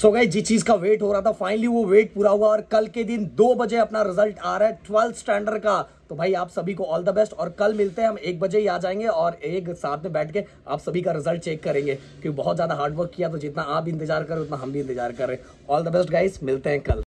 सो गई जिस चीज का वेट हो रहा था फाइनली वो वेट पूरा हुआ और कल के दिन दो बजे अपना रिजल्ट आ रहा है ट्वेल्थ स्टैंडर्ड का तो भाई आप सभी को ऑल द बेस्ट और कल मिलते हैं हम एक बजे ही आ जाएंगे और एक साथ में बैठ के आप सभी का रिजल्ट चेक करेंगे क्योंकि बहुत ज्यादा हार्डवर्क किया तो जितना आप इंतजार करें उतना हम भी इंतजार करें ऑल द बेस्ट गाइस मिलते हैं कल